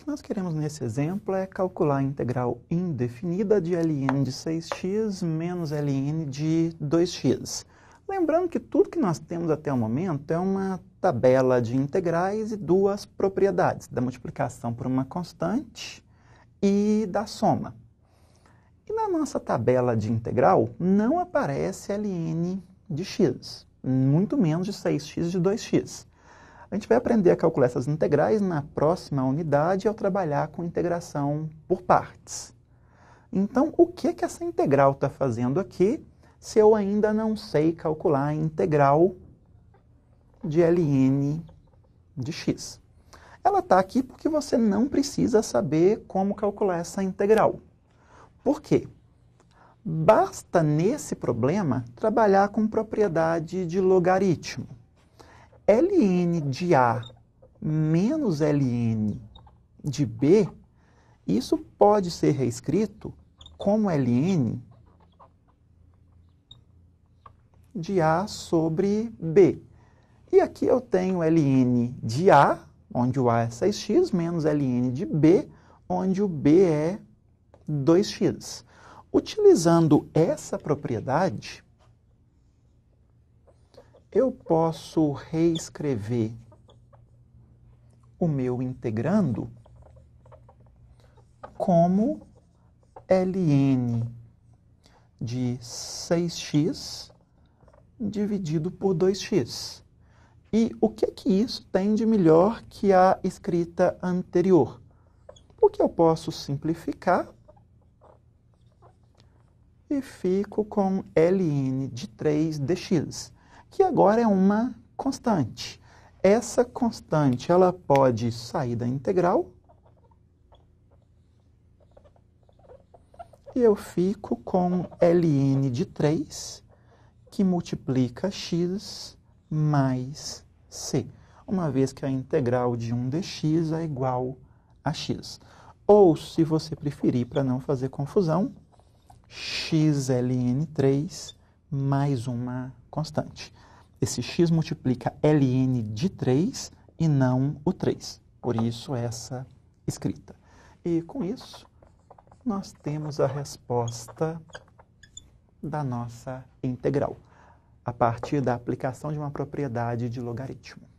O que nós queremos nesse exemplo é calcular a integral indefinida de ln de 6x menos ln de 2x. Lembrando que tudo que nós temos até o momento é uma tabela de integrais e duas propriedades, da multiplicação por uma constante e da soma. E na nossa tabela de integral não aparece ln de x, muito menos de 6x de 2x. A gente vai aprender a calcular essas integrais na próxima unidade ao trabalhar com integração por partes. Então, o que, é que essa integral está fazendo aqui se eu ainda não sei calcular a integral de ln de x? Ela está aqui porque você não precisa saber como calcular essa integral. Por quê? Basta, nesse problema, trabalhar com propriedade de logaritmo ln de A menos ln de B, isso pode ser reescrito como ln de A sobre B. E aqui eu tenho ln de A, onde o A é 6x, menos ln de B, onde o B é 2x. Utilizando essa propriedade, eu posso reescrever o meu integrando como ln de 6x dividido por 2x. E o que é que isso tem de melhor que a escrita anterior? Porque eu posso simplificar e fico com ln de 3 dx que agora é uma constante. Essa constante ela pode sair da integral e eu fico com ln de 3 que multiplica x mais c, uma vez que a integral de 1 dx é igual a x. Ou, se você preferir, para não fazer confusão, xln3 mais uma constante. Esse x multiplica ln de 3 e não o 3. Por isso, essa escrita. E com isso, nós temos a resposta da nossa integral, a partir da aplicação de uma propriedade de logaritmo.